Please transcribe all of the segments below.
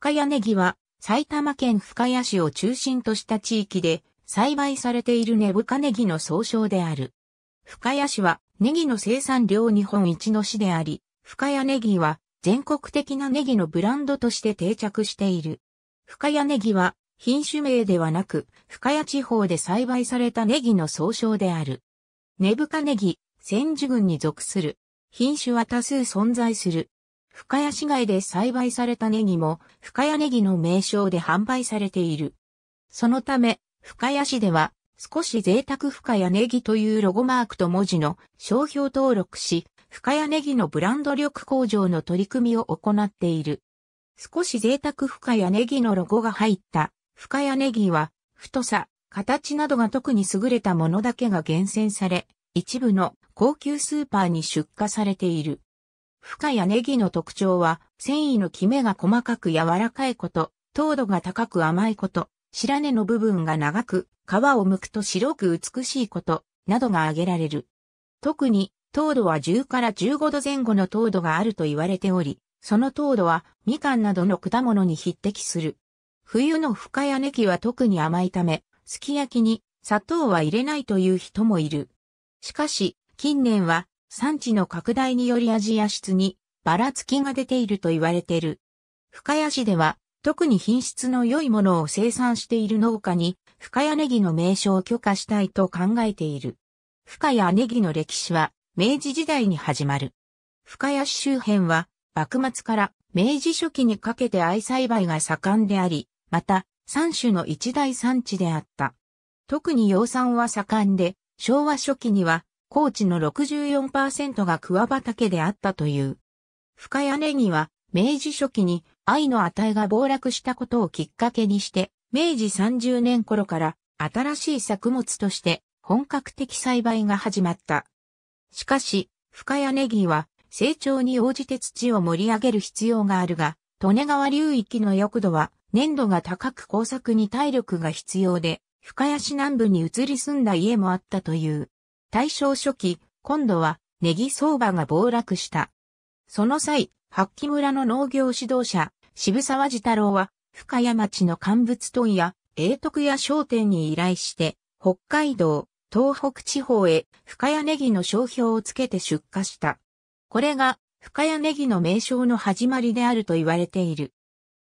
深谷ネギは埼玉県深谷市を中心とした地域で栽培されている根深ネギの総称である。深谷市はネギの生産量日本一の市であり、深谷ネギは全国的なネギのブランドとして定着している。深谷ネギは品種名ではなく、深谷地方で栽培されたネギの総称である。根深ネギ、千住郡に属する。品種は多数存在する。深谷市街で栽培されたネギも深谷ネギの名称で販売されている。そのため、深谷市では少し贅沢深谷ネギというロゴマークと文字の商標登録し、深谷ネギのブランド力向上の取り組みを行っている。少し贅沢深谷ネギのロゴが入った深谷ネギは太さ、形などが特に優れたものだけが厳選され、一部の高級スーパーに出荷されている。深谷ネギの特徴は、繊維のキメが細かく柔らかいこと、糖度が高く甘いこと、白根の部分が長く、皮を剥くと白く美しいこと、などが挙げられる。特に、糖度は10から15度前後の糖度があると言われており、その糖度はみかんなどの果物に匹敵する。冬の深谷ネギは特に甘いため、すき焼きに砂糖は入れないという人もいる。しかし、近年は産地の拡大により味や質にばらつきが出ていると言われている。深谷市では特に品質の良いものを生産している農家に深谷ネギの名称を許可したいと考えている。深谷ネギの歴史は明治時代に始まる。深谷市周辺は幕末から明治初期にかけて愛栽培が盛んであり、また三種の一大産地であった。特に養蚕は盛んで、昭和初期には高知の64%が桑畑であったという。深谷ネギは、明治初期に愛の値が暴落したことをきっかけにして、明治30年頃から新しい作物として本格的栽培が始まった。しかし、深谷ネギは成長に応じて土を盛り上げる必要があるが、利根川流域の抑度は粘度が高く工作に体力が必要で、深谷市南部に移り住んだ家もあったという。大正初期、今度はネギ相場が暴落した。その際、八木村の農業指導者、渋沢治太郎は、深谷町の乾物問屋、永徳屋商店に依頼して、北海道、東北地方へ深谷ネギの商標をつけて出荷した。これが深谷ネギの名称の始まりであると言われている。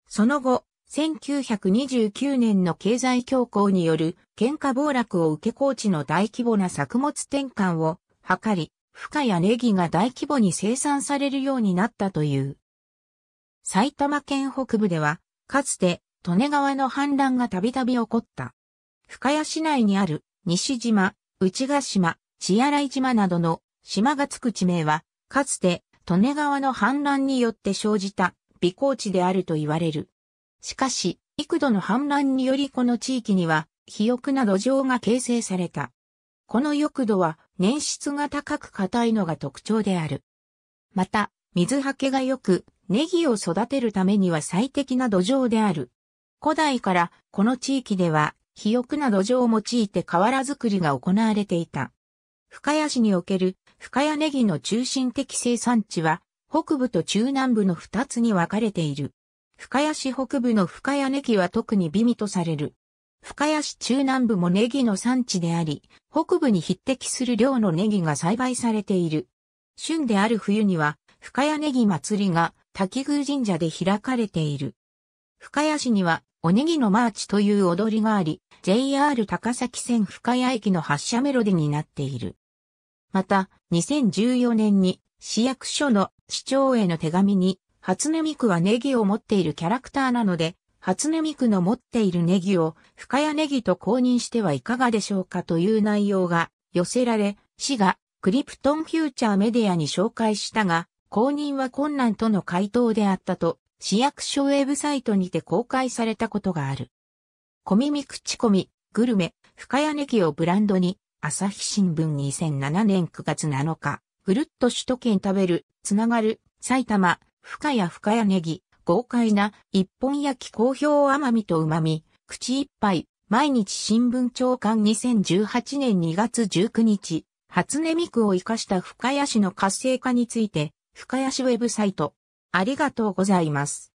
その後、1929年の経済恐慌による喧嘩暴落を受け高知の大規模な作物転換を図り、負荷やネギが大規模に生産されるようになったという。埼玉県北部では、かつて、利根川の氾濫がたびたび起こった。深谷市内にある西島、内ヶ島、千洗島などの島がつく地名は、かつて利根川の氾濫によって生じた微高地であると言われる。しかし、幾度の氾濫によりこの地域には、肥沃な土壌が形成された。この抑土は粘質が高く硬いのが特徴である。また、水はけが良く、ネギを育てるためには最適な土壌である。古代からこの地域では肥沃な土壌を用いて瓦作りが行われていた。深谷市における深谷ネギの中心的生産地は北部と中南部の二つに分かれている。深谷市北部の深谷ネギは特に美味とされる。深谷市中南部もネギの産地であり、北部に匹敵する量のネギが栽培されている。旬である冬には、深谷ネギ祭りが滝宮神社で開かれている。深谷市には、おネギのマーチという踊りがあり、JR 高崎線深谷駅の発車メロディになっている。また、2014年に市役所の市長への手紙に初音ミクはネギを持っているキャラクターなので、初音ミクの持っているネギを深谷ネギと公認してはいかがでしょうかという内容が寄せられ、市がクリプトンフューチャーメディアに紹介したが、公認は困難との回答であったと、市役所ウェブサイトにて公開されたことがある。コミミ口コミ、グルメ、深谷ネギをブランドに、朝日新聞2007年9月7日、ぐるっと首都圏食べる、つながる、埼玉、深谷深谷ネギ、豪快な一本焼き好評甘みと旨み、口いっぱい、毎日新聞長官2018年2月19日、初音ミクを活かした深谷市の活性化について、深谷市ウェブサイト。ありがとうございます。